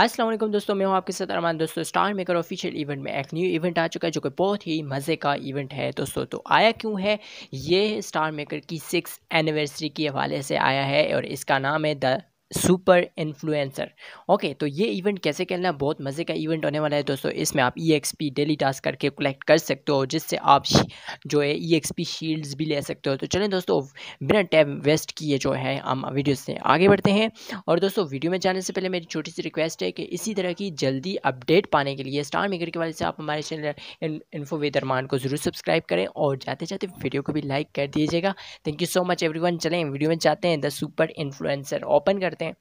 असलम दोस्तों मैं हूं आपके साथ अरमान दोस्तों स्टार मेकर ऑफिशियल इवेंट में एक न्यू इवेंट आ चुका है जो कि बहुत ही मज़े का इवेंट है दोस्तों तो आया क्यों है ये स्टार मेकर की सिक्स एनिवर्सरी के हवाले से आया है और इसका नाम है द सुपर इन्फ्लुएंसर ओके तो ये इवेंट कैसे खेलना बहुत मज़े का इवेंट होने वाला है दोस्तों इसमें आप E X P daily task करके कलेक्ट कर सकते हो जिससे आप जो है ई एक्स पी शील्ड्स भी ले सकते हो तो चलें दोस्तों बिना टाइम वेस्ट किए जो है हम वीडियो से आगे बढ़ते हैं और दोस्तों वीडियो में जाने से पहले मेरी छोटी सी रिक्वेस्ट है कि इसी तरह की जल्दी अपडेट पाने के लिए स्टार मेकर के वाले से आप हमारे चैनल इन्फो वेदरमान को ज़रूर सब्सक्राइब करें और जाते जाते वीडियो को भी लाइक कर दीजिएगा thank you so much every चलें वीडियो में जाते हैं द सुपर इन्फ्लुएंसर ओपन करते करते हैं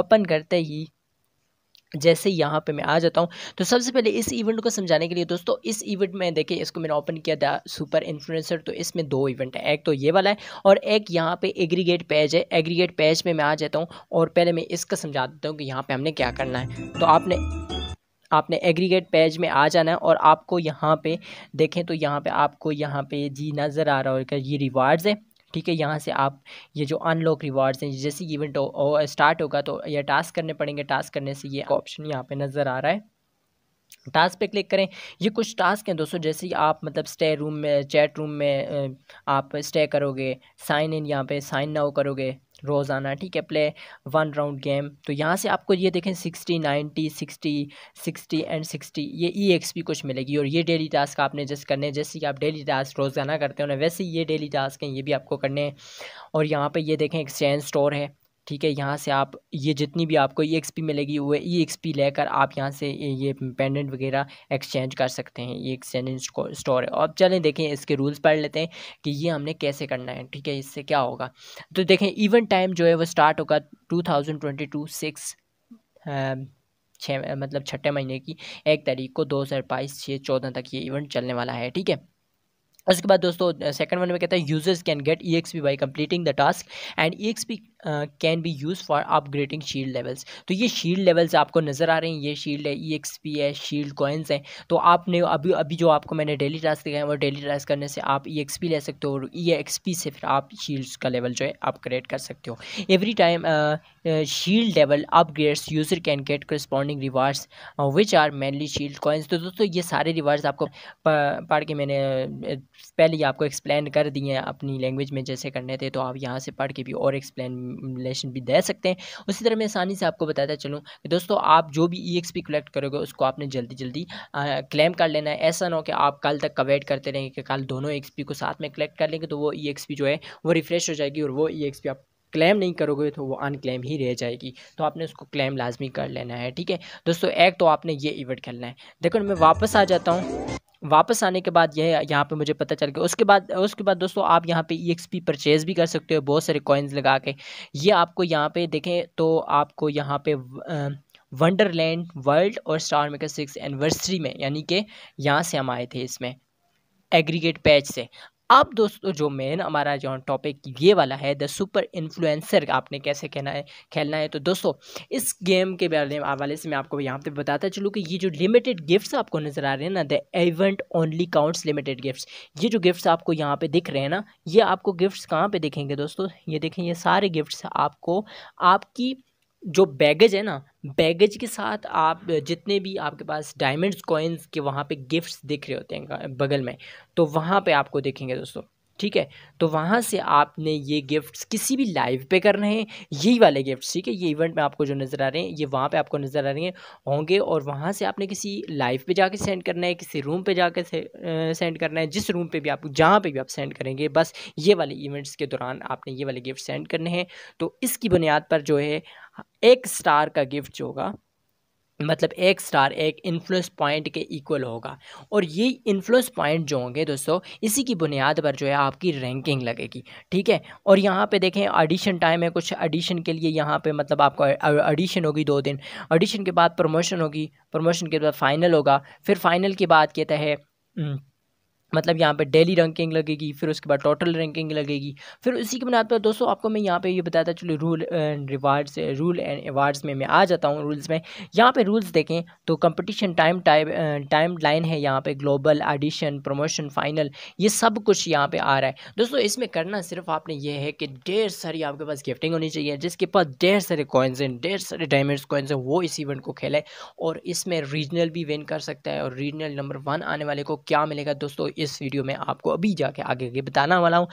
ओपन करते ही जैसे यहाँ पे मैं आ जाता हूँ तो सबसे पहले इस इवेंट को समझाने के लिए दोस्तों इस इवेंट में देखिए इसको मैंने ओपन किया था सुपर इन्फ्लुएंसर तो इसमें दो इवेंट है एक तो ये वाला है और एक यहाँ पे एग्रीगेट पेज है एग्रीगेट पेज में मैं आ जाता हूँ और पहले मैं इसका समझा देता हूँ कि यहाँ पर हमने क्या करना है तो आपने आपने एग्रीगेट पेज में आ जाना है और आपको यहाँ पे देखें तो यहाँ पे आपको यहाँ पे जी नज़र आ रहा होगा ये रिवार्ड्स है ठीक है यहाँ से आप ये जो अनलॉक रिवार्ड्स हैं जैसे इवेंट स्टार्ट होगा तो यह टास्क करने पड़ेंगे टास्क करने से ये ऑप्शन यहाँ पे नज़र आ रहा है टास्क पे क्लिक करें ये कुछ टास्क हैं दोस्तों जैसे ही आप मतलब स्टे रूम में चैट रूम में आप स्टे करोगे साइन इन यहाँ पे साइन नाउ करोगे रोज़ाना ठीक है प्ले वन राउंड गेम तो यहाँ से आपको ये देखें sixty ninety sixty sixty and sixty ये ई एक्स पी कुछ मिलेगी और ये डेली टास्क आपने जस्ट करने जैसे कि आप डेली टास्क रोज़ाना करते हो ना वैसे ये डेली टास्क हैं ये भी आपको करने हैं और यहाँ पे ये देखें एक्सचेंज स्टोर है ठीक है यहाँ से आप ये जितनी भी आपको ई एक्स पी मिलेगी वो ई एक्स पी लेकर आप यहाँ से ये पेंडेंट वगैरह एक्सचेंज कर सकते हैं ये एक्सचेंज स्टोर है अब चलें देखें इसके रूल्स पढ़ लेते हैं कि ये हमने कैसे करना है ठीक है इससे क्या होगा तो देखें इवेंट टाइम जो है वो स्टार्ट होगा two thousand twenty two six छः मतलब छठे महीने की एक तारीख को दो हज़ार बाईस छः चौदह तक ये इवेंट चलने वाला है ठीक है उसके बाद दोस्तों सेकंड वन में कहता है users can get E X P by completing the task and E X P can be use for upgrading shield levels तो ये शील्ड लेवल्स आपको नज़र आ रहे हैं ये शील्ड है ई एक्स पी है शील्ड कॉइन्स हैं तो आपने अभी अभी जो आपको मैंने डेली टास्क दिखाया वो डेली टास्क करने से आप ई एक्स पी ले सकते हो और ई एक्स पी से फिर आप शील्ड का लेवल जो है अपग्रेड कर सकते हो every time shield level upgrades user can get corresponding rewards which are mainly shield coins तो दोस्तों ये सारे रिवार्ड्स आपको पढ़ के मैंने uh, पहले ही आपको एक्सप्लेन कर दिए हैं अपनी लैंग्वेज में जैसे करने थे तो आप यहाँ से पढ़ के भी और एक्सप्लेन रिलेशन भी दे सकते हैं उसी तरह मैं आसानी से आपको बताता चलूँ कि दोस्तों आप जो भी ई एक्स पी कलेक्ट करोगे उसको आपने जल्दी जल्दी क्लेम कर लेना है ऐसा ना हो कि आप कल तक का वेट करते रहेंगे कि कल दोनों ई e को साथ में कलेक्ट कर लेंगे तो वो ई e जो है वो रिफ़्रेश हो जाएगी और वो ई e आप क्लेम नहीं करोगे तो वो अनक्लेम ही रह जाएगी तो आपने उसको क्लेम लाजमी कर लेना है ठीक है दोस्तों एक तो आपने ये इवेंट खेलना है देखो मैं वापस आ जाता हूँ वापस आने के बाद यह यहाँ पे मुझे पता चल गया उसके बाद उसके बाद दोस्तों आप यहाँ पे ई e परचेज़ भी कर सकते हो बहुत सारे कॉइन्स लगा के ये आपको यहाँ पे देखें तो आपको यहाँ पे वंडरलैंड वर्ल्ड और स्टार मेकर सिक्स एनिवर्सरी में यानी कि यहाँ से हम आए थे इसमें एग्रीगेट पैच से अब दोस्तों जो मेन हमारा जो टॉपिक ये वाला है द सुपर इन्फ्लुएंसर आपने कैसे कहना है खेलना है तो दोस्तों इस गेम के बारे में वाले से मैं आपको यहाँ पे बताता चलूँ कि ये जो लिमिटेड गिफ्ट्स आपको नज़र आ रहे हैं ना the event only counts limited gifts ये जो गिफ्ट्स आपको यहाँ पे दिख रहे हैं ना ये आपको गिफ्ट्स कहाँ पर दिखेंगे दोस्तों ये देखें ये सारे गिफ्ट्स आपको आपकी जो बैगेज है ना बैगेज के साथ आप जितने भी आपके पास डायमंड्स कॉइन्स के वहाँ पे गिफ्ट्स दिख रहे होते हैं बगल में तो वहाँ पे आपको देखेंगे दोस्तों ठीक है तो वहाँ से आपने ये गिफ्ट्स किसी भी लाइव पे करने हैं यही वाले गिफ्ट्स ठीक है ये इवेंट में आपको जो नज़र आ रहे हैं ये वहाँ पे आपको नज़र आ रहे हैं होंगे और वहाँ से आपने किसी लाइव पे जाके सेंड करना है किसी रूम पे जाके से, सेंड करना है जिस रूम पे भी आप जहाँ पे भी आप सेंड करेंगे बस ये वाले इवेंट्स के दौरान आपने ये वाले गिफ्ट सेंड करने हैं तो इसकी बुनियाद पर जो है एक स्टार का गिफ्ट जो होगा मतलब एक स्टार एक इन्फ्लुएंस पॉइंट के इक्वल होगा और ये इन्फ्लुएंस पॉइंट जो होंगे दोस्तों इसी की बुनियाद पर जो है आपकी रैंकिंग लगेगी ठीक है और यहाँ पे देखें ऑडिशन टाइम है कुछ ऑडिशन के लिए यहाँ पे मतलब आपका ऑडिशन होगी दो दिन ऑडिशन के बाद प्रमोशन होगी प्रमोशन के बाद फ़ाइनल होगा फिर फाइनल की बात कहता है मतलब यहाँ पे डेली रैंकिंग लगेगी फिर उसके बाद टोटल रैंकिंग लगेगी फिर उसी के बनाते पर दोस्तों आपको मैं यहाँ पे ये यह बताता चलो rule and rewards rule and awards में मैं आ जाता हूँ रूल्स में यहाँ पे रूल्स देखें तो competition time type timeline है यहाँ पे ग्लोबल एडिशन प्रमोशन फाइनल ये सब कुछ यहाँ पर आ रहा है दोस्तों इसमें करना सिर्फ आपने ये है कि ढेर सारी आपके पास गिफ्टिंग होनी चाहिए जिसके पास ढेर सारे कॉइन्स हैं ढेर सारे डायमंड्स कॉइन्स हैं वो इस इवेंट को खेले और इसमें रीजनल भी विन कर सकता है और रीजनल नंबर वन आने वाले को क्या मिलेगा दोस्तों इस वीडियो में आपको अभी जाके आगे आगे बताना वाला हूँ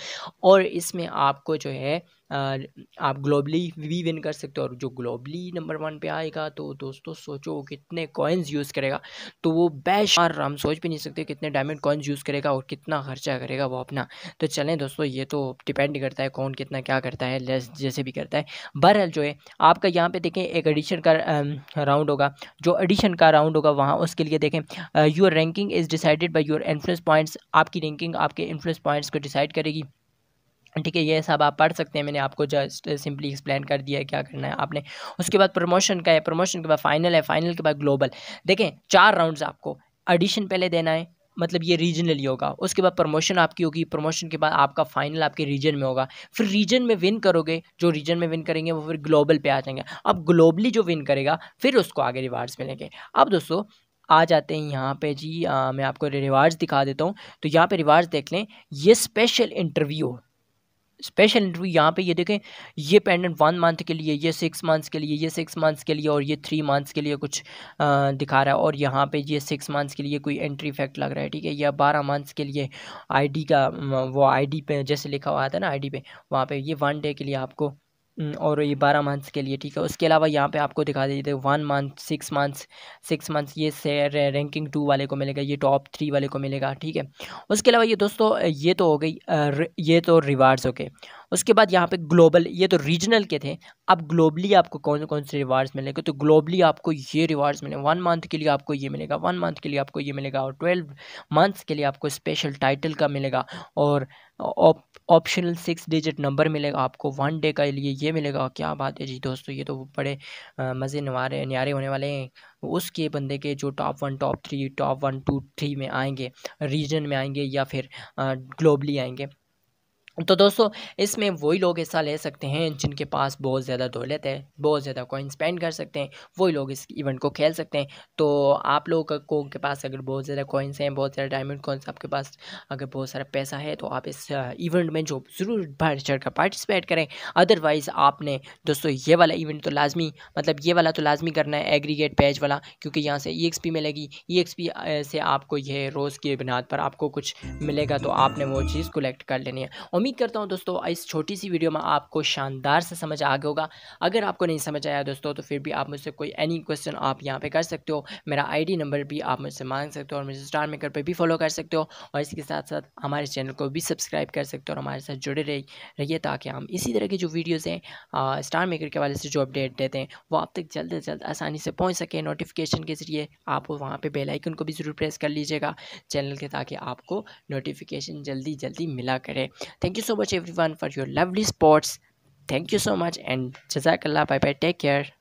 और इसमें आपको जो है आप ग्लोबली भी विन कर सकते हो और जो ग्लोबली नंबर वन पे आएगा तो दोस्तों सोचो वो कितने कॉइन्स यूज़ करेगा तो वो बैश और हम सोच भी नहीं सकते कितने डायमंड कॉइन्स यूज़ करेगा और कितना खर्चा करेगा वो अपना तो चलें दोस्तों ये तो डिपेंड करता है कौन कितना क्या करता है लेस जैसे भी करता है बहरहाल जो है आपका यहाँ पर देखें एक एडिशन का राउंड होगा जो एडिशन का राउंड होगा वहाँ उसके लिए देखें your ranking is decided by your influence points आपकी रैंकिंग आपके इन्फ्लुएंस पॉइंट्स को डिसाइड करेगी ठीक है ये सब आप पढ़ सकते हैं मैंने आपको जस्ट सिंपली एक्सप्लेन कर दिया है क्या करना है आपने उसके बाद प्रमोशन का है प्रमोशन के बाद फाइनल है फाइनल के बाद ग्लोबल देखें चार राउंड्स आपको एडिशन पहले देना है मतलब ये रीजनली होगा उसके बाद प्रमोशन आपकी होगी प्रमोशन के बाद आपका फाइनल आपके रीजन में होगा फिर रीजन में विन करोगे जो रीजन में विन करेंगे वो फिर ग्लोबल पे आ जाएंगे अब ग्लोबली जो विन करेगा फिर उसको आगे रिवार्ड्स मिलेंगे अब दोस्तों आ जाते हैं यहाँ पे जी आ, मैं आपको रिवार्ड्स दिखा देता हूँ तो यहाँ पे रिवार्ड्स देख लें ये स्पेशल इंटरव्यू स्पेशल इंटरव्यू यहाँ पे ये देखें ये पेंडेंट वन मंथ के लिए ये सिक्स मंथ्स के लिए ये सिक्स मंथ्स के लिए और ये थ्री मंथ्स के लिए कुछ आ, दिखा रहा है और यहाँ पे ये सिक्स मंथ्स के लिए कोई एंट्री फैक्ट लग रहा है ठीक है या बारह मंथ्स के लिए आईडी का वो आईडी पे जैसे लिखा हुआ था ना आईडी पे वहाँ पे ये वन डे के लिए आपको और ये बारह मंथ्स के लिए ठीक है उसके अलावा यहाँ पे आपको दिखा दीजिए one month six months six months ये से रैंकिंग टू वाले को मिलेगा ये टॉप थ्री वाले को मिलेगा ठीक है उसके अलावा ये दोस्तों ये तो हो गई ये तो रिवार्ड्स हो गए उसके बाद यहाँ पे ग्लोबल ये तो रीजनल के थे अब ग्लोबली आपको कौन कौन से रिवार्ड्स मिलेंगे तो ग्लोबली आपको ये रिवार्ड्स मिलेंगे वन मंथ के लिए आपको ये मिलेगा वन मंथ के लिए आपको ये मिलेगा और ट्वेल्व मंथ्स के लिए आपको स्पेशल टाइटल का मिलेगा और ऑप्शनल सिक्स डिजिट नंबर मिलेगा आपको वन डे का लिए ये मिलेगा क्या बात है जी दोस्तों ये तो बड़े मज़े नवारे न्यारे होने वाले हैं उसके बंदे के जो top one top three top one two three में आएंगे रीजन में आएंगे या फिर ग्लोबली आएंगे तो दोस्तों इसमें वही लोग हिस्सा ले सकते हैं जिनके पास बहुत ज़्यादा दौलत है बहुत ज़्यादा कॉइन स्पेंड कर सकते हैं वही लोग इस इवेंट को खेल सकते हैं तो आप लोग को के पास अगर बहुत ज़्यादा कॉइन्स हैं बहुत ज़्यादा डायमंड कॉइन्स आपके पास अगर बहुत सारा पैसा है तो आप इस इवेंट में जो ज़रूर बढ़ चढ़ कर पार्टिसपेट करें अदरवाइज़ आपने दोस्तों ये वाला इवेंट तो लाजमी मतलब ये वाला तो लाजमी करना है एग्रीगेट पेज वाला क्योंकि यहाँ से ई एक्स पी मिलेगी ई एक्स पी से आपको यह रोज़ की बुनियाद पर आपको कुछ मिलेगा तो आपने वो चीज़ कलेक्ट कर लेनी है और उम्मीद करता हूँ दोस्तों इस छोटी सी वीडियो में आपको शानदार से समझ आ गया होगा अगर आपको नहीं समझ आया दोस्तों तो फिर भी आप मुझसे कोई एनी क्वेश्चन आप यहाँ पे कर सकते हो मेरा आईडी नंबर भी आप मुझसे मांग सकते हो और मुझे स्टार मेकर पर भी फॉलो कर सकते हो और इसके साथ साथ हमारे चैनल को भी सब्सक्राइब कर सकते हो और हमारे साथ जुड़े रहिए ताकि हम इसी तरह की जो वीडियोज़ हैं स्टार मेकर के वाले से जो अपडेट देते हैं वो आप तक जल्द से जल्द आसानी से पहुँच सके नोटिफिकेशन के ज़रिए आप वहाँ पर बेलाइकन को भी ज़रूर प्रेस कर लीजिएगा चैनल के ताकि आपको नोटिफिकेशन जल्दी जल्दी मिला करें thank thank you so much everyone for your lovely sports thank you so much and jazakallah bye bye take care